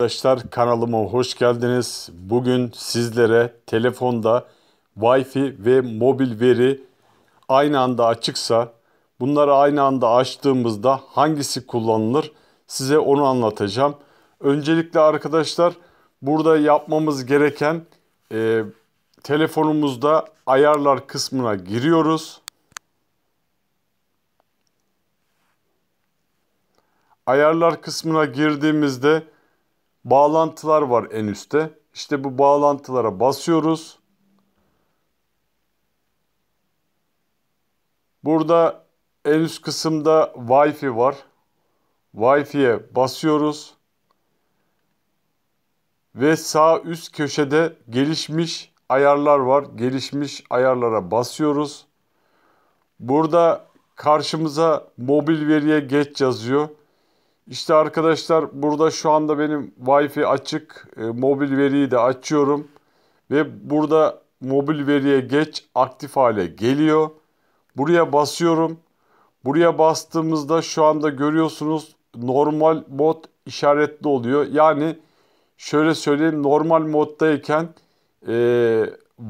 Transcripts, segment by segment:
Arkadaşlar kanalıma hoş geldiniz. Bugün sizlere telefonda Wi-Fi ve mobil veri aynı anda açıksa bunları aynı anda açtığımızda hangisi kullanılır size onu anlatacağım. Öncelikle arkadaşlar burada yapmamız gereken e, telefonumuzda ayarlar kısmına giriyoruz. Ayarlar kısmına girdiğimizde bağlantılar var en üstte. İşte bu bağlantılara basıyoruz. Burada en üst kısımda Wi-Fi var. Wi-Fi'ye basıyoruz. Ve sağ üst köşede gelişmiş ayarlar var. Gelişmiş ayarlara basıyoruz. Burada karşımıza mobil veriye geç yazıyor. İşte arkadaşlar burada şu anda benim Wi-Fi açık. E, mobil veriyi de açıyorum. Ve burada mobil veriye geç aktif hale geliyor. Buraya basıyorum. Buraya bastığımızda şu anda görüyorsunuz normal mod işaretli oluyor. Yani şöyle söyleyeyim normal moddayken e,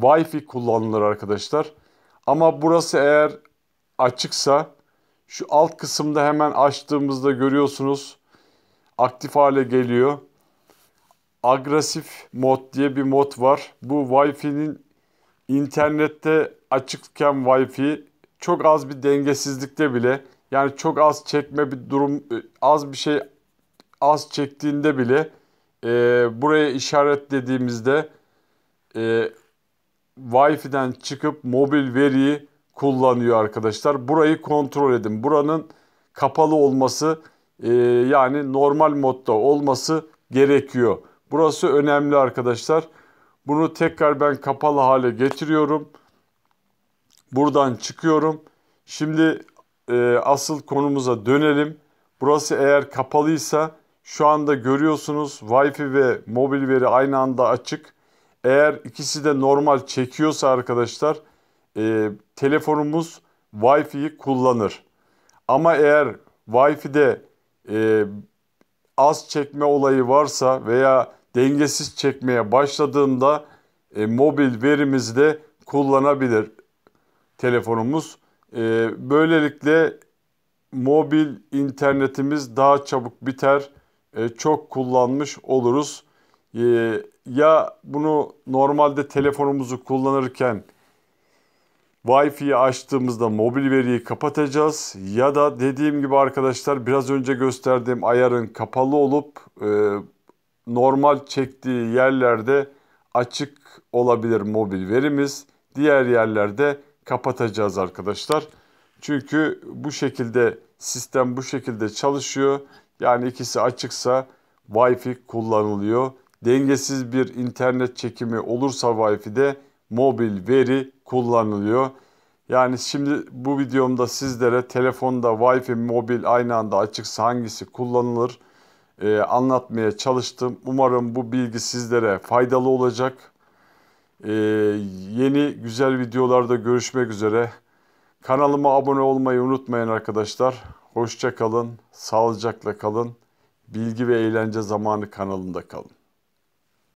Wi-Fi kullanılır arkadaşlar. Ama burası eğer açıksa şu alt kısımda hemen açtığımızda görüyorsunuz aktif hale geliyor. Agresif mod diye bir mod var. Bu Wi-Fi'nin internette açıkken Wi-Fi çok az bir dengesizlikte bile yani çok az çekme bir durum e, az bir şey az çektiğinde bile e, buraya işaretlediğimizde e, Wi-Fi'den çıkıp mobil veriyi kullanıyor arkadaşlar. Burayı kontrol edin. Buranın kapalı olması e, yani normal modda olması gerekiyor. Burası önemli arkadaşlar. Bunu tekrar ben kapalı hale getiriyorum. Buradan çıkıyorum. Şimdi e, asıl konumuza dönelim. Burası eğer kapalıysa şu anda görüyorsunuz Wi-Fi ve mobil veri aynı anda açık. Eğer ikisi de normal çekiyorsa arkadaşlar e, telefonumuz Wi-Fi'yi kullanır. Ama eğer Wi-Fi'de e, az çekme olayı varsa veya dengesiz çekmeye başladığında e, mobil verimizi de kullanabilir telefonumuz. E, böylelikle mobil internetimiz daha çabuk biter, e, çok kullanmış oluruz. E, ya bunu normalde telefonumuzu kullanırken Wi-Fi'yi açtığımızda mobil veriyi kapatacağız. Ya da dediğim gibi arkadaşlar biraz önce gösterdiğim ayarın kapalı olup e, normal çektiği yerlerde açık olabilir mobil verimiz. Diğer yerlerde kapatacağız arkadaşlar. Çünkü bu şekilde sistem bu şekilde çalışıyor. Yani ikisi açıksa Wi-Fi kullanılıyor. Dengesiz bir internet çekimi olursa Wi-Fi'de mobil veri kullanılıyor. Yani şimdi bu videomda sizlere telefonda Wi-Fi mobil aynı anda açıksa hangisi kullanılır e, anlatmaya çalıştım. Umarım bu bilgi sizlere faydalı olacak. E, yeni güzel videolarda görüşmek üzere. Kanalıma abone olmayı unutmayın arkadaşlar. Hoşça kalın, sağlıcakla kalın. Bilgi ve eğlence zamanı kanalında kalın.